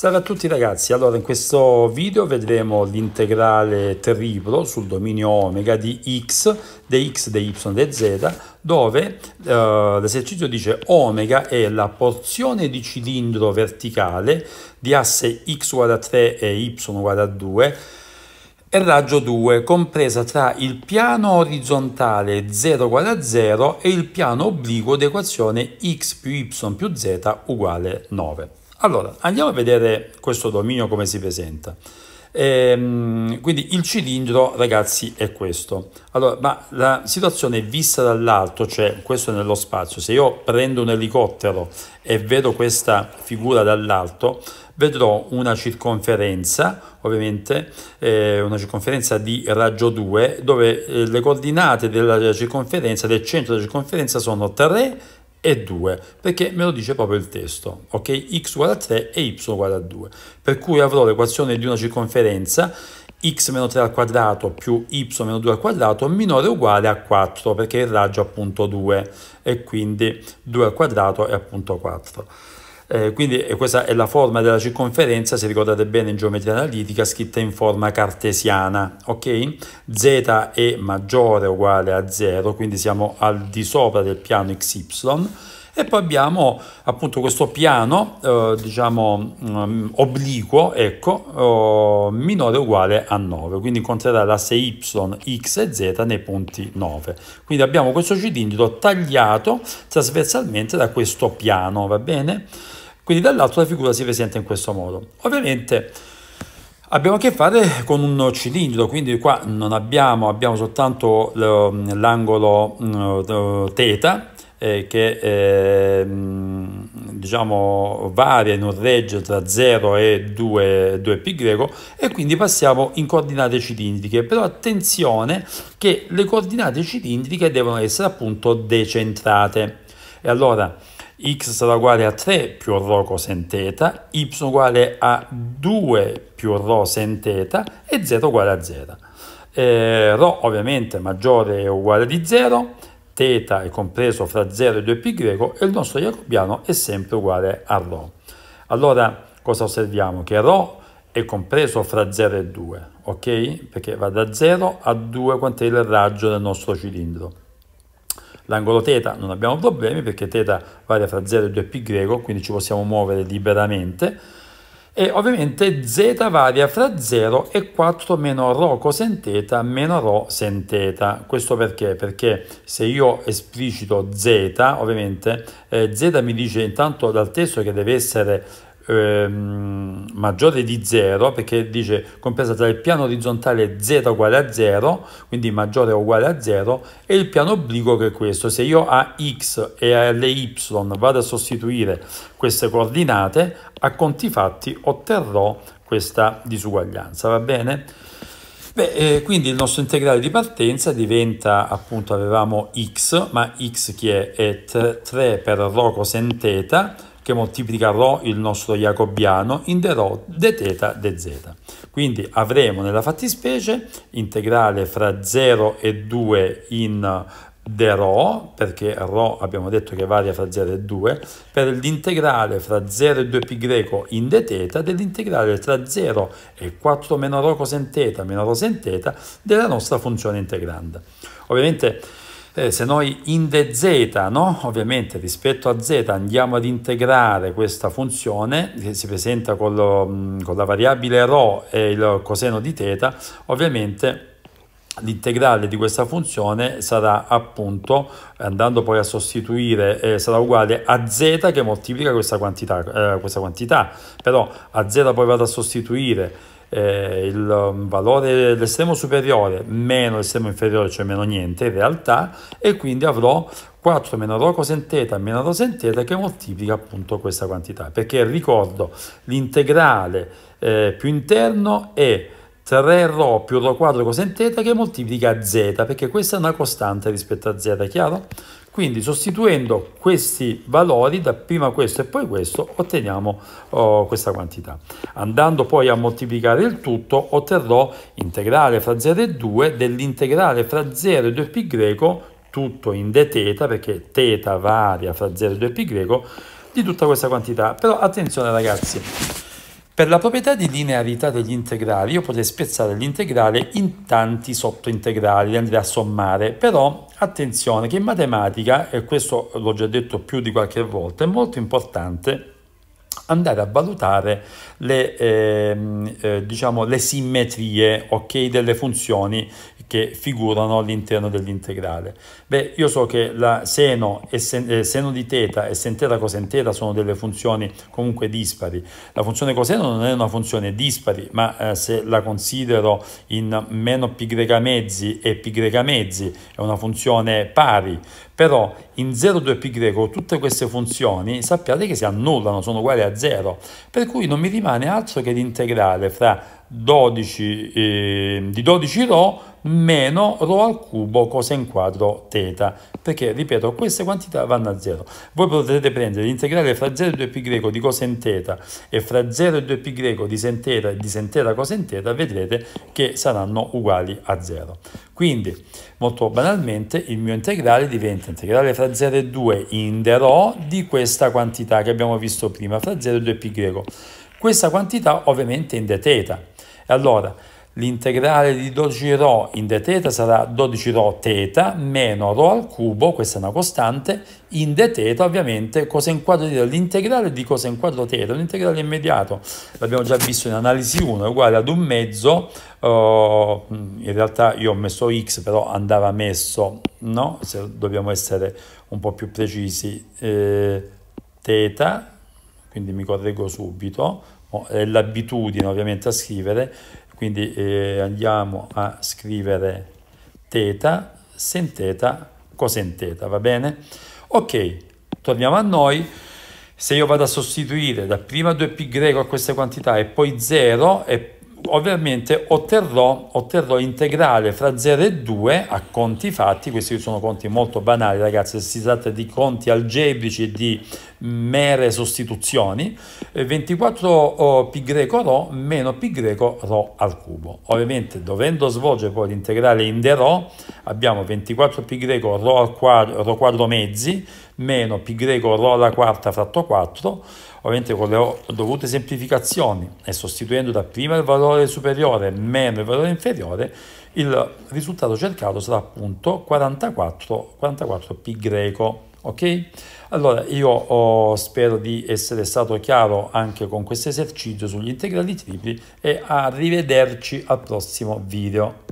Salve a tutti ragazzi, allora in questo video vedremo l'integrale triplo sul dominio omega di x, di di x, y, di z, dove eh, l'esercizio dice omega è la porzione di cilindro verticale di asse x uguale a 3 e y uguale a 2 e raggio 2 compresa tra il piano orizzontale 0 uguale a 0 e il piano obliquo d'equazione x più y più z uguale 9. Allora, andiamo a vedere questo dominio come si presenta. Ehm, quindi il cilindro, ragazzi, è questo. Allora, ma la situazione vista dall'alto, cioè questo è nello spazio. Se io prendo un elicottero e vedo questa figura dall'alto, vedrò una circonferenza, ovviamente eh, una circonferenza di raggio 2, dove eh, le coordinate della circonferenza, del centro della circonferenza sono 3 e 2 perché me lo dice proprio il testo ok x uguale a 3 e y uguale a 2 per cui avrò l'equazione di una circonferenza x meno 3 al quadrato più y meno 2 al quadrato minore o uguale a 4 perché il raggio è appunto 2 e quindi 2 al quadrato è appunto 4 eh, quindi eh, questa è la forma della circonferenza, se ricordate bene in geometria analitica, scritta in forma cartesiana, ok? Z è maggiore o uguale a 0, quindi siamo al di sopra del piano XY, e poi abbiamo appunto questo piano eh, diciamo mm, obliquo ecco uh, minore o uguale a 9 quindi incontrerà l'asse y x e z nei punti 9 quindi abbiamo questo cilindro tagliato trasversalmente da questo piano va bene quindi dall'alto la figura si presenta in questo modo. Ovviamente abbiamo a che fare con un cilindro, quindi qua non abbiamo, abbiamo soltanto l'angolo mm, teta eh, che eh, diciamo varia in un regge tra 0 e 2, 2π e quindi passiamo in coordinate cilindriche però attenzione che le coordinate cilindriche devono essere appunto decentrate e allora x sarà uguale a 3 più rho cosen teta, y uguale a 2 più rho sen teta e 0 uguale a 0. Eh, ρ ovviamente maggiore o uguale di 0, teta è compreso fra 0 e 2π e il nostro jacobiano è sempre uguale a rho. Allora cosa osserviamo? Che rho è compreso fra 0 e 2, ok? Perché va da 0 a 2 quanto è il raggio del nostro cilindro. L'angolo teta non abbiamo problemi perché teta varia fra 0 e 2π, quindi ci possiamo muovere liberamente. E ovviamente z varia fra 0 e 4 meno ρ cosen teta meno ρ sen teta. Questo perché? Perché se io esplicito z, ovviamente eh, z mi dice intanto dal testo che deve essere ehm, maggiore di 0 perché dice compresa tra il piano orizzontale 0 uguale a 0 quindi maggiore o uguale a 0 e il piano obliquo che è questo se io a x e a y vado a sostituire queste coordinate a conti fatti otterrò questa disuguaglianza va bene? Beh, eh, quindi il nostro integrale di partenza diventa appunto avevamo x, ma x che è? è 3 per rho cosine teta, che multiplica rho il nostro jacobiano in de rho de theta de z. Quindi avremo nella fattispecie integrale fra 0 e 2 in de ρ, perché ρ abbiamo detto che varia fra 0 e 2, per l'integrale fra 0 e 2π in dθ dell'integrale tra 0 e 4 meno Rho cosen teta meno Rho sin teta della nostra funzione integrante. Ovviamente eh, se noi in de z, no? ovviamente rispetto a z andiamo ad integrare questa funzione che si presenta con, lo, con la variabile Rho e il coseno di teta, ovviamente l'integrale di questa funzione sarà appunto andando poi a sostituire eh, sarà uguale a z che moltiplica questa quantità, eh, questa quantità. però a z poi vado a sostituire eh, il um, valore dell'estremo superiore meno l'estremo inferiore cioè meno niente in realtà e quindi avrò 4 meno rho cosine meno rho sin che moltiplica appunto questa quantità perché ricordo l'integrale eh, più interno è 3 Rho più Rho quadro coseno θ che moltiplica Z, perché questa è una costante rispetto a Z, chiaro? Quindi sostituendo questi valori, da prima questo e poi questo, otteniamo oh, questa quantità. Andando poi a moltiplicare il tutto, otterrò integrale fra 0 e 2 dell'integrale fra 0 e 2π tutto in dθ, perché θ varia fra 0 e 2π, di tutta questa quantità. Però attenzione ragazzi, per la proprietà di linearità degli integrali io potrei spezzare l'integrale in tanti sottointegrali, andrei a sommare, però attenzione che in matematica, e questo l'ho già detto più di qualche volta, è molto importante andare a valutare le, eh, eh, diciamo, le simmetrie okay, delle funzioni che figurano all'interno dell'integrale. Beh, io so che la seno, e sen, eh, seno di teta e sentera cosentera sono delle funzioni comunque dispari. La funzione coseno non è una funzione dispari, ma eh, se la considero in meno π mezzi e π mezzi è una funzione pari, però in 0,2π tutte queste funzioni sappiate che si annullano, sono uguali a 0. 0, per cui non mi rimane altro che l'integrale fra 12, eh, di 12 ρ meno rho al cubo coseno quadro teta, perché ripeto queste quantità vanno a zero. Voi potrete prendere l'integrale fra 0 e 2π di coseno teta e fra 0 e 2π di sen teta e di sen θ coseno θ vedrete che saranno uguali a zero. Quindi molto banalmente il mio integrale diventa integrale fra 0 e 2 in rho di questa quantità che abbiamo visto prima fra 0 e 2π. Questa quantità ovviamente in teta. θ. Allora, L'integrale di 12 ρ in dθ sarà 12 ρ θ meno rho al cubo, questa è una costante, in dθ ovviamente coseno quadro di l'integrale di coseno quadro θ, l'integrale immediato, l'abbiamo già visto in analisi 1, è uguale ad un mezzo, uh, in realtà io ho messo x però andava messo, no? Se dobbiamo essere un po' più precisi, eh, θ, quindi mi correggo subito, è l'abitudine ovviamente a scrivere, quindi eh, andiamo a scrivere teta, sin teta, cosen teta, va bene? Ok, torniamo a noi. Se io vado a sostituire da prima 2π a queste quantità e poi 0 e ovviamente otterrò, otterrò, integrale fra 0 e 2 a conti fatti, questi sono conti molto banali ragazzi, si tratta di conti algebrici e di mere sostituzioni, 24 eh, π greco ρ meno π greco ρ al cubo. Ovviamente dovendo svolgere poi l'integrale in de ρ, abbiamo 24 π ρ al quadro, ρ quadro mezzi meno π ρ alla quarta fratto 4, ovviamente con le dovute semplificazioni e sostituendo da prima il valore superiore meno il valore inferiore, il risultato cercato sarà appunto 44, 44 π ok? Allora io oh, spero di essere stato chiaro anche con questo esercizio sugli integrali tripli e arrivederci al prossimo video.